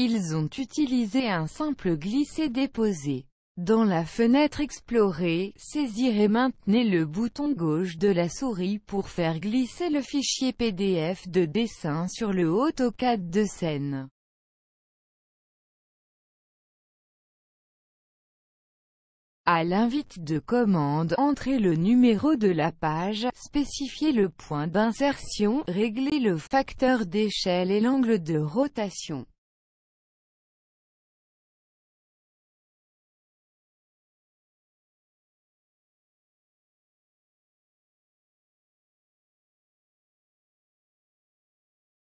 Ils ont utilisé un simple glisser-déposer. Dans la fenêtre explorée, saisir et maintenez le bouton gauche de la souris pour faire glisser le fichier PDF de dessin sur le AutoCAD de scène. À l'invite de commande, entrez le numéro de la page, spécifiez le point d'insertion, réglez le facteur d'échelle et l'angle de rotation.